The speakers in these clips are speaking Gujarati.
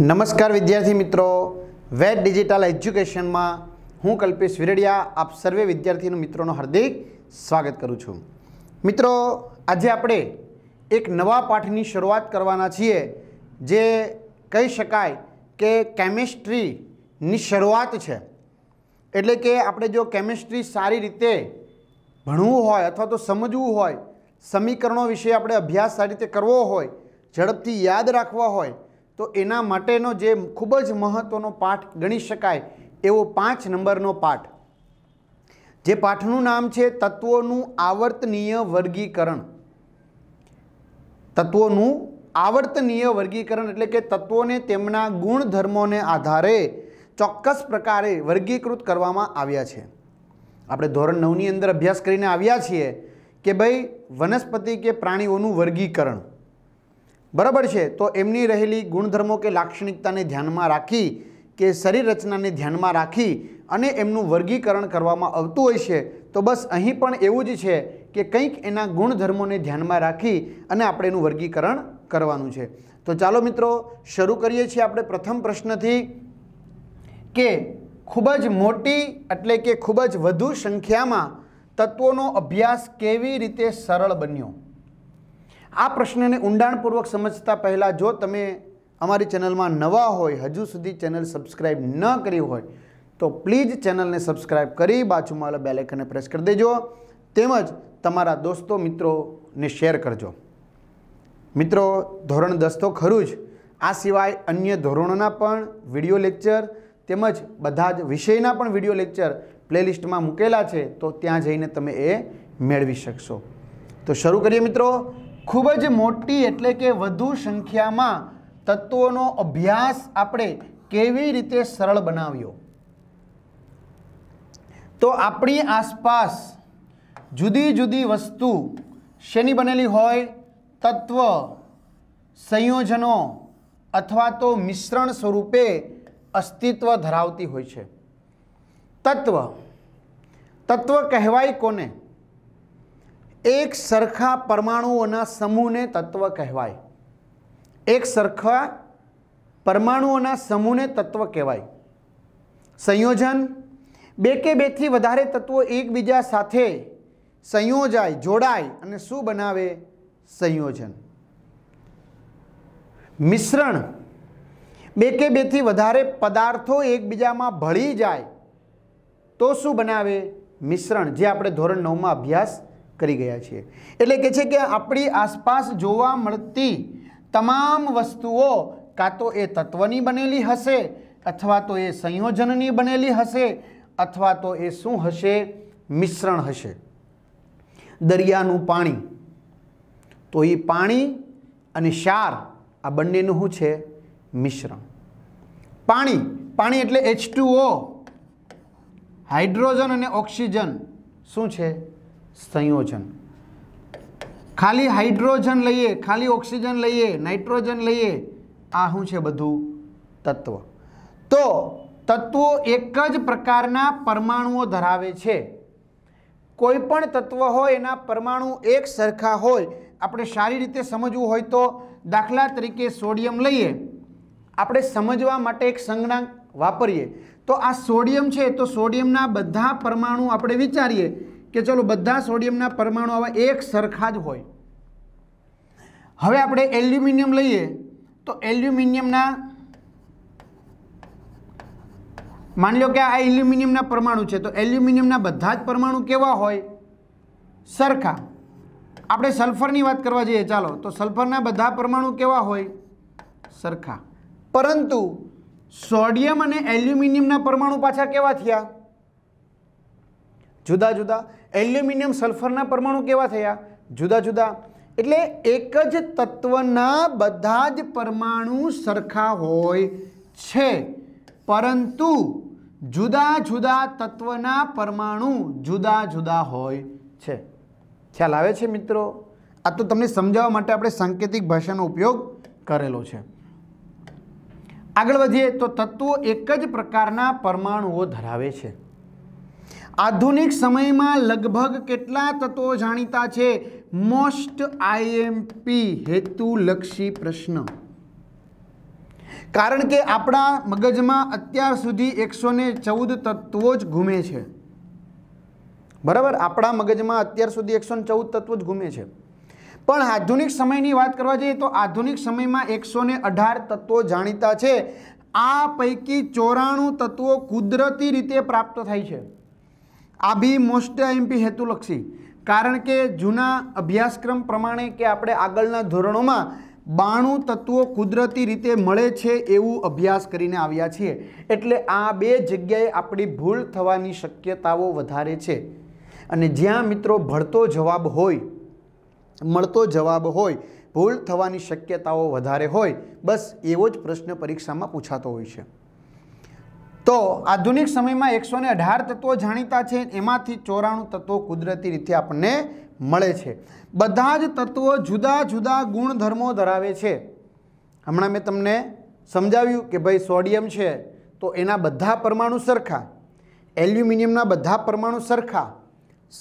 નમસ્કાર વિદ્યાર્થી મિત્રો વેટ ડિજિટલ એજ્યુકેશનમાં હું કલ્પેશ વિરડિયા આપ સર્વે વિદ્યાર્થીનો મિત્રોનો હાર્દિક સ્વાગત કરું છું મિત્રો આજે આપણે એક નવા પાઠની શરૂઆત કરવાના છીએ જે કહી શકાય કે કેમિસ્ટ્રીની શરૂઆત છે એટલે કે આપણે જો કેમિસ્ટ્રી સારી રીતે ભણવું હોય અથવા તો સમજવું હોય સમીકરણો વિશે આપણે અભ્યાસ સારી રીતે કરવો હોય ઝડપથી યાદ રાખવા હોય તો એના માટેનો જે ખૂબ જ મહત્ત્વનો પાઠ ગણી શકાય એવો પાંચ નંબરનો પાઠ જે પાઠનું નામ છે તત્વોનું આવર્તનીય વર્ગીકરણ તત્વોનું આવર્તનીય વર્ગીકરણ એટલે કે તત્વોને તેમના ગુણધર્મોને આધારે ચોક્કસ પ્રકારે વર્ગીકૃત કરવામાં આવ્યા છે આપણે ધોરણ નવની અંદર અભ્યાસ કરીને આવ્યા છીએ કે ભાઈ વનસ્પતિ કે પ્રાણીઓનું વર્ગીકરણ બરાબર છે તો એમની રહેલી ગુણધર્મો કે લાક્ષણિકતાને ધ્યાનમાં રાખી કે શરીર રચનાને ધ્યાનમાં રાખી અને એમનું વર્ગીકરણ કરવામાં આવતું હોય છે તો બસ અહીં પણ એવું જ છે કે કંઈક એના ગુણધર્મોને ધ્યાનમાં રાખી અને આપણે એનું વર્ગીકરણ કરવાનું છે તો ચાલો મિત્રો શરૂ કરીએ છીએ આપણે પ્રથમ પ્રશ્નથી કે ખૂબ જ મોટી એટલે કે ખૂબ જ વધુ સંખ્યામાં તત્વોનો અભ્યાસ કેવી રીતે સરળ બન્યો આ પ્રશ્નને ઊંડાણપૂર્વક સમજતા પહેલાં જો તમે અમારી ચેનલમાં નવા હોય હજુ સુધી ચેનલ સબસ્ક્રાઈબ ન કરી હોય તો પ્લીઝ ચેનલને સબસ્ક્રાઈબ કરી બાજુમાં આવેલા બેલેકને પ્રેસ કરી દેજો તેમજ તમારા દોસ્તો મિત્રોને શેર કરજો મિત્રો ધોરણ દસ તો ખરું જ આ સિવાય અન્ય ધોરણોના પણ વિડીયો લેક્ચર તેમજ બધા જ વિષયના પણ વિડીયો લેક્ચર પ્લેલિસ્ટમાં મૂકેલા છે તો ત્યાં જઈને તમે એ મેળવી શકશો તો શરૂ કરીએ મિત્રો ખૂબ જ મોટી એટલે કે વધુ સંખ્યામાં તત્વોનો અભ્યાસ આપણે કેવી રીતે સરળ બનાવ્યો તો આપણી આસપાસ જુદી જુદી વસ્તુ શેની બનેલી હોય તત્વ સંયોજનો અથવા તો મિશ્રણ સ્વરૂપે અસ્તિત્વ ધરાવતી હોય છે તત્વ તત્વ કહેવાય કોને એક સરખા પરમાણુઓના સમૂહને તત્વ કહેવાય એક સરખા પરમાણુઓના સમૂહને તત્વ કહેવાય સંયોજન બે કે બેથી વધારે તત્વો એકબીજા સાથે સંયોજાય જોડાય અને શું બનાવે સંયોજન મિશ્રણ બે કે બેથી વધારે પદાર્થો એકબીજામાં ભળી જાય તો શું બનાવે મિશ્રણ જે આપણે ધોરણ નવમાં અભ્યાસ કરી ગયા છીએ એટલે કે છે કે આપણી આસપાસ જોવા મળતી તમામ વસ્તુઓ કાં તો એ તત્વની બનેલી હશે અથવા તો એ સંયોજનની બનેલી હશે અથવા તો એ શું હશે મિશ્રણ હશે દરિયાનું પાણી તો એ પાણી અને ક્ષાર આ બંનેનું શું છે મિશ્રણ પાણી પાણી એટલે એચ હાઇડ્રોજન અને ઓક્સિજન શું છે સંયોજન ખાલી હાઇડ્રોજન લઈએ ખાલી ઓક્સિજન લઈએ નાઇટ્રોજન લઈએ આ શું છે બધું તત્વ તો તત્વો એક જ પ્રકારના પરમાણુઓ ધરાવે છે કોઈ પણ તત્વ હોય એના પરમાણુ એક સરખા હોય આપણે સારી રીતે સમજવું હોય તો દાખલા તરીકે સોડિયમ લઈએ આપણે સમજવા માટે એક સંજ્ઞા વાપરીએ તો આ સોડિયમ છે તો સોડિયમના બધા પરમાણુ આપણે વિચારીએ કે ચલો બધા સોડિયમના પરમાણુ આવા એક સરખા જ હોય હવે આપણે એલ્યુમિનિયમ લઈએ તો એલ્યુમિનિયમના માની લો કે આ એલ્યુમિનિયમના પરમાણુ છે તો એલ્યુમિનિયમના બધા જ પરમાણુ કેવા હોય સરખા આપણે સલ્ફરની વાત કરવા જઈએ ચાલો તો સલ્ફરના બધા પરમાણુ કેવા હોય સરખા પરંતુ સોડિયમ અને એલ્યુમિનિયમના પરમાણુ પાછા કેવા થયા જુદા જુદા એલ્યુમિનિયમ સલ્ફરના પરમાણુ કેવા થયા જુદા જુદા એટલે એક જ તત્વના બધા જ પરમાણુ સરખા હોય છે પરંતુ જુદા જુદા તત્વના પરમાણુ જુદા જુદા હોય છે ખ્યાલ આવે છે મિત્રો આ તો તમને સમજાવવા માટે આપણે સાંકેતિક ભાષાનો ઉપયોગ કરેલો છે આગળ વધીએ તો તત્વો એક જ પ્રકારના પરમાણુઓ ધરાવે છે આધુનિક સમયમાં લગભગ કેટલા તત્વો જાણીતા છે મોસ્ટ આઈએમપી હેતુલક્ષી પ્રશ્ન કારણ કે આપણા મગજમાં અત્યાર સુધી એકસો ને ચૌદ તત્વો જ ઘૂમે છે બરાબર આપણા મગજમાં અત્યાર સુધી એકસો ને ચૌદ તત્વો જ ઘૂમે છે પણ આધુનિક સમયની વાત કરવા જઈએ તો આધુનિક સમયમાં એકસો અઢાર તત્વો જાણીતા છે આ પૈકી ચોરાણું તત્વો કુદરતી રીતે પ્રાપ્ત થાય છે આ બી મોસ્ટ આઈએમપી હેતુલક્ષી કારણ કે જૂના અભ્યાસક્રમ પ્રમાણે કે આપણે આગળના ધોરણોમાં બાણું તત્વો કુદરતી રીતે મળે છે એવું અભ્યાસ કરીને આવ્યા છીએ એટલે આ બે જગ્યાએ આપણી ભૂલ થવાની શક્યતાઓ વધારે છે અને જ્યાં મિત્રો ભળતો જવાબ હોય મળતો જવાબ હોય ભૂલ થવાની શક્યતાઓ વધારે હોય બસ એવો જ પ્રશ્ન પરીક્ષામાં પૂછાતો હોય છે તો આધુનિક સમયમાં એકસો ને અઢાર તત્વો જાણીતા છે એમાંથી ચોરાણું તત્વો કુદરતી રીતે આપણને મળે છે બધા જ તત્વો જુદા જુદા ગુણધર્મો ધરાવે છે હમણાં મેં તમને સમજાવ્યું કે ભાઈ સોડિયમ છે તો એના બધા પરમાણુ સરખા એલ્યુમિનિયમના બધા પરમાણુ સરખા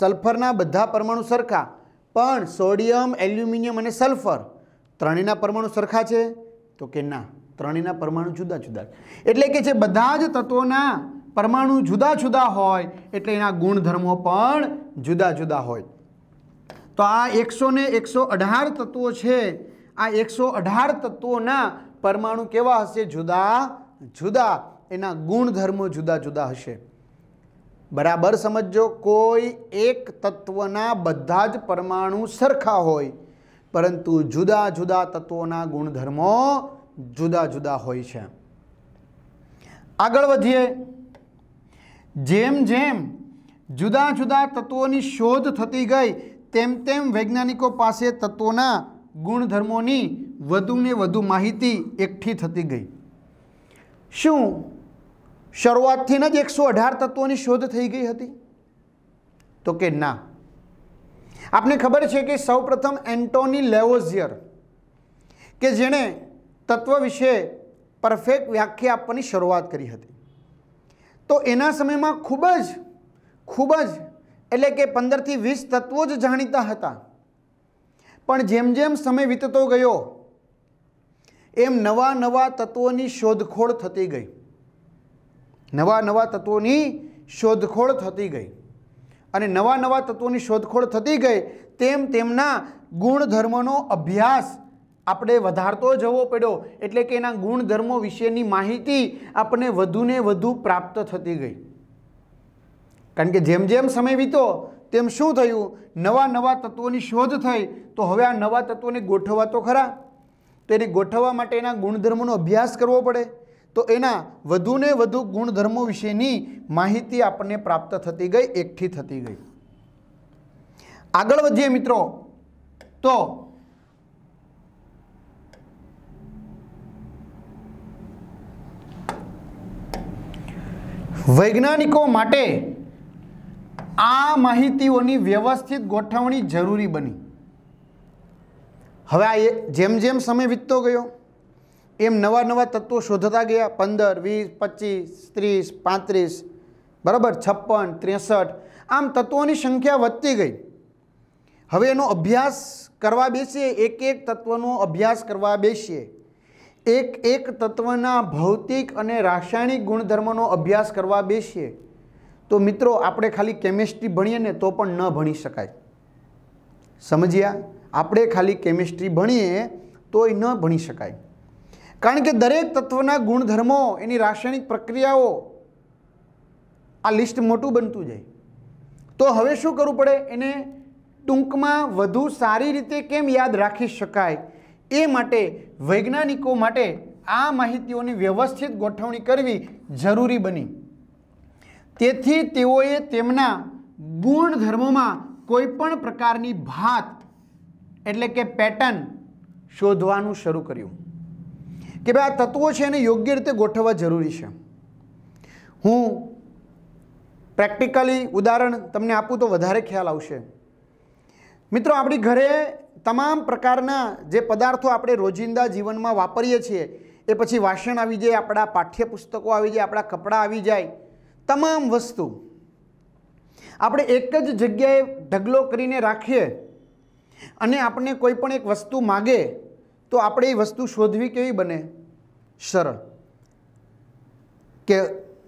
સલ્ફરના બધા પરમાણુ સરખા પણ સોડિયમ એલ્યુમિનિયમ અને સલ્ફર ત્રણેયના પરમાણુ સરખા છે તો કે ના ત્રણેયના પરમાણુ જુદા જુદા એટલે કે જે બધા જ તત્વોના પરમાણુ જુદા જુદા હોય એટલે એના ગુણધર્મો પણ જુદા જુદા હોય તો આ એકસો ને એકસો અઢાર તત્વો છે આ એકસો અઢાર તત્વોના પરમાણુ કેવા હશે જુદા જુદા એના ગુણધર્મો જુદા જુદા હશે બરાબર સમજો કોઈ એક તત્વના બધા જ પરમાણુ સરખા હોય પરંતુ જુદા જુદા તત્વોના ગુણધર્મો જુદા જુદા હોય છે આગળ વધીએ જેમ જેમ જુદા જુદા તત્વોની શોધ થતી ગઈ તેમ તેમ વૈજ્ઞાનિકો પાસે તત્વોના ગુણધર્મોની વધુને વધુ માહિતી એકઠી થતી ગઈ શું શરૂઆતથી ન જ એકસો અઢાર તત્વોની શોધ થઈ ગઈ હતી તો કે ના આપને ખબર છે કે સૌપ્રથમ એન્ટોની લેવોઝિયર કે જેણે તત્વ વિશે પરફેક્ટ વ્યાખ્યા આપવાની શરૂઆત કરી હતી તો એના સમયમાં ખૂબ જ ખૂબ જ એટલે કે પંદરથી વીસ તત્વો જ જાણીતા હતા પણ જેમ જેમ સમય વીતતો ગયો એમ નવા નવા તત્વોની શોધખોળ થતી ગઈ નવા નવા તત્વોની શોધખોળ થતી ગઈ અને નવા નવા તત્વોની શોધખોળ થતી ગઈ તેમ તેમના ગુણધર્મનો અભ્યાસ આપણે વધારતો જવો પડ્યો એટલે કે એના ગુણધર્મો વિશેની માહિતી આપણને વધુને વધુ પ્રાપ્ત થતી ગઈ કારણ કે જેમ જેમ સમય વીતો તેમ શું થયું નવા નવા તત્વોની શોધ થઈ તો હવે આ નવા તત્વોને ગોઠવવા તો ખરા તો એને ગોઠવવા માટે એના ગુણધર્મોનો અભ્યાસ કરવો પડે તો એના વધુને વધુ ગુણધર્મો વિશેની માહિતી આપણને પ્રાપ્ત થતી ગઈ એકઠી થતી ગઈ આગળ વધીએ મિત્રો તો વૈજ્ઞાનિકો માટે આ માહિતીઓની વ્યવસ્થિત ગોઠવણી જરૂરી બની હવે આ જેમ જેમ સમય વીતતો ગયો એમ નવા નવા તત્વો શોધતા ગયા પંદર વીસ પચીસ ત્રીસ પાંત્રીસ બરાબર છપ્પન ત્રેસઠ આમ તત્વોની સંખ્યા વધતી ગઈ હવે એનો અભ્યાસ કરવા બેસીએ એક એક તત્વનો અભ્યાસ કરવા બેસીએ એક એક તત્વના ભૌતિક અને રાસાયણિક ગુણધર્મોનો અભ્યાસ કરવા બેસીએ તો મિત્રો આપણે ખાલી કેમિસ્ટ્રી ભણીએ ને તો પણ ન ભણી શકાય સમજ્યા આપણે ખાલી કેમિસ્ટ્રી ભણીએ તોય ન ભણી શકાય કારણ કે દરેક તત્વના ગુણધર્મો એની રાસાયણિક પ્રક્રિયાઓ આ લિસ્ટ મોટું બનતું જાય તો હવે શું કરવું પડે એને ટૂંકમાં વધુ સારી રીતે કેમ યાદ રાખી શકાય એ માટે વૈજ્ઞાનિકો માટે આ માહિતીઓની વ્યવસ્થિત ગોઠવણી કરવી જરૂરી બની તેથી તેઓએ તેમના ગુણધર્મોમાં કોઈપણ પ્રકારની ભાત એટલે કે પેટર્ન શોધવાનું શરૂ કર્યું કે ભાઈ આ તત્વો છે એને યોગ્ય રીતે ગોઠવવા જરૂરી છે હું પ્રેક્ટિકલી ઉદાહરણ તમને આપું તો વધારે ખ્યાલ આવશે મિત્રો આપણી ઘરે તમામ પ્રકારના જે પદાર્થો આપણે રોજિંદા જીવનમાં વાપરીએ છીએ એ પછી વાસણ આવી જાય આપણા પાઠ્યપુસ્તકો આવી જાય આપણા કપડાં આવી જાય તમામ વસ્તુ આપણે એક જ જગ્યાએ ઢગલો કરીને રાખીએ અને આપણે કોઈ પણ એક વસ્તુ માગે તો આપણે એ વસ્તુ શોધવી કેવી બને સરળ કે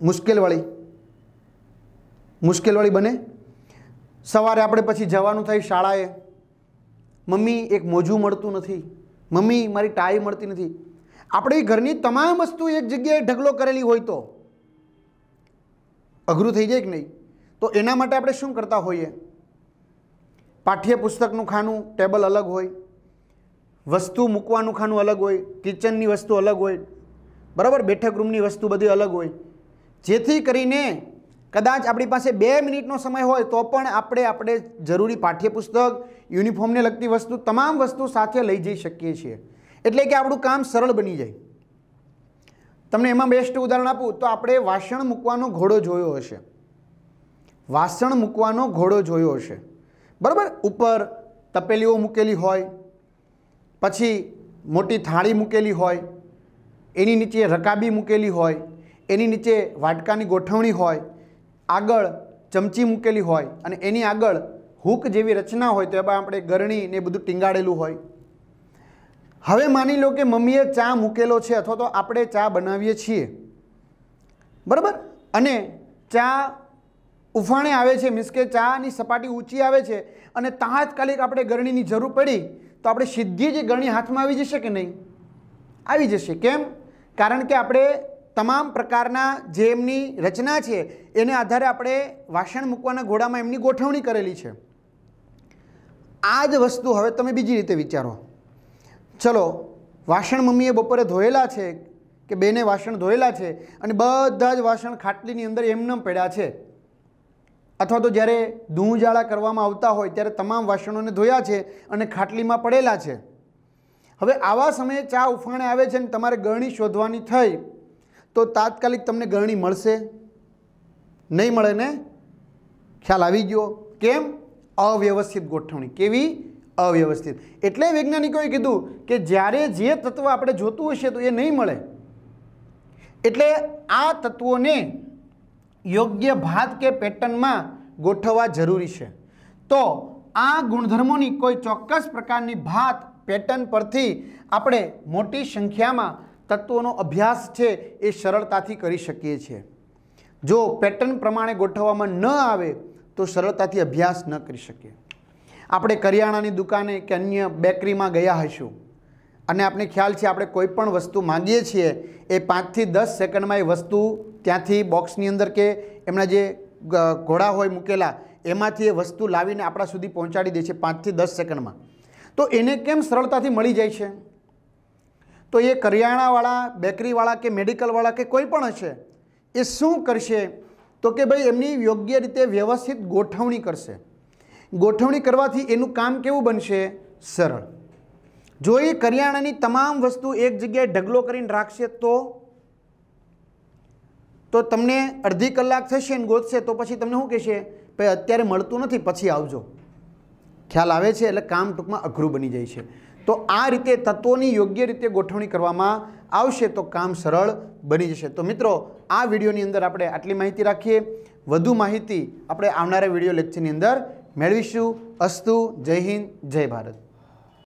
મુશ્કેલવાળી મુશ્કેલવાળી બને સવારે આપણે પછી જવાનું થાય શાળાએ મમ્મી એક મોજું મળતું નથી મમ્મી મારી ટાઈ મળતી નથી આપણી ઘરની તમામ વસ્તુ એક જગ્યાએ ઢગલો કરેલી હોય તો અઘરું થઈ જાય કે નહીં તો એના માટે આપણે શું કરતા હોઈએ પાઠ્યપુસ્તકનું ખાનું ટેબલ અલગ હોય વસ્તુ મૂકવાનું ખાનું અલગ હોય કિચનની વસ્તુ અલગ હોય બરાબર બેઠક રૂમની વસ્તુ બધી અલગ હોય જેથી કરીને કદાચ આપણી પાસે બે મિનિટનો સમય હોય તો પણ આપણે આપણે જરૂરી પાઠ્યપુસ્તક યુનિફોર્મને લગતી વસ્તુ તમામ વસ્તુ સાથે લઈ જઈ શકીએ છીએ એટલે કે આપણું કામ સરળ બની જાય તમને એમાં બેસ્ટ ઉદાહરણ આપું તો આપણે વાસણ મૂકવાનો ઘોડો જોયો હશે વાસણ મૂકવાનો ઘોડો જોયો હશે બરાબર ઉપર તપેલીઓ મૂકેલી હોય પછી મોટી થાળી મૂકેલી હોય એની નીચે રકાબી મૂકેલી હોય એની નીચે વાટકાની ગોઠવણી હોય આગળ ચમચી મૂકેલી હોય અને એની આગળ હૂક જેવી રચના હોય તો એમાં આપણે ગરણી ને બધું ટીંગાડેલું હોય હવે માની લો કે મમ્મીએ ચા મૂકેલો છે અથવા તો આપણે ચા બનાવીએ છીએ બરાબર અને ચા ઉફાણે આવે છે મીન્સ કે ચાની સપાટી ઊંચી આવે છે અને તાત્કાલિક આપણે ગરણીની જરૂર પડી તો આપણે સીધી જ ગરણી હાથમાં આવી જશે કે નહીં આવી જશે કેમ કારણ કે આપણે તમામ પ્રકારના જે એમની રચના છે એને આધારે આપણે વાસણ મૂકવાના ઘોડામાં એમની ગોઠવણી કરેલી છે આ જ વસ્તુ હવે તમે બીજી રીતે વિચારો ચલો વાસણ મમ્મીએ બપોરે ધોયેલા છે કે બેને વાસણ ધોયેલા છે અને બધા જ વાસણ ખાટલીની અંદર એમનેમ પડ્યા છે અથવા તો જ્યારે ધૂંજાળા કરવામાં આવતા હોય ત્યારે તમામ વાસણોને ધોયા છે અને ખાટલીમાં પડેલા છે હવે આવા સમયે ચા ઉફાણે આવે છે અને તમારે ગરણી શોધવાની થઈ તો તાત્કાલિક તમને ગરણી મળશે નહીં મળે ને ખ્યાલ આવી ગયો કેમ અવ્યવસ્થિત ગોઠવણી કેવી અવ્યવસ્થિત એટલે વૈજ્ઞાનિકોએ કીધું કે જ્યારે જે તત્વ આપણે જોતું હશે તો એ નહીં મળે એટલે આ તત્વોને યોગ્ય ભાત કે પેટર્નમાં ગોઠવવા જરૂરી છે તો આ ગુણધર્મોની કોઈ ચોક્કસ પ્રકારની ભાત પેટર્ન પરથી આપણે મોટી સંખ્યામાં તત્વોનો અભ્યાસ છે એ સરળતાથી કરી શકીએ છીએ જો પેટર્ન પ્રમાણે ગોઠવવામાં ન આવે તો સરળતાથી અભ્યાસ ન કરી શકીએ આપણે કરિયાણાની દુકાને કે અન્ય બેકરીમાં ગયા હશું અને આપણે ખ્યાલ છે આપણે કોઈ પણ વસ્તુ માંગીએ છીએ એ પાંચથી દસ સેકન્ડમાં એ વસ્તુ ત્યાંથી બોક્સની અંદર કે એમના જે ઘોડા હોય મૂકેલા એમાંથી એ વસ્તુ લાવીને આપણા સુધી પહોંચાડી દે છે પાંચથી દસ સેકન્ડમાં તો એને કેમ સરળતાથી મળી જાય છે તો એ કરિયાણાવાળા બેકરીવાળા કે મેડિકલવાળા કે કોઈ પણ હશે એ શું કરશે તો કે ભાઈ એમની યોગ્ય રીતે વ્યવસ્થિત ગોઠવણી કરશે ગોઠવણી કરવાથી એનું કામ કેવું બનશે સરળ જો એ કરિયાણાની તમામ વસ્તુ એક જગ્યાએ ઢગલો કરીને રાખશે તો તો તમને અડધી કલાક થશે ને ગોતશે તો પછી તમને શું કહેશે ભાઈ અત્યારે મળતું નથી પછી આવજો ખ્યાલ આવે છે એટલે કામ ટૂંકમાં અઘરું બની જાય છે તો આ રીતે તત્વોની યોગ્ય રીતે ગોઠવણી કરવામાં આવશે તો કામ સરળ બની જશે તો મિત્રો આ વિડીયોની અંદર આપણે આટલી માહિતી રાખીએ વધુ માહિતી આપણે આવનારા વિડીયો લેક્ચરની અંદર મેળવીશું અસ્તુ જય હિન્દ જય ભારત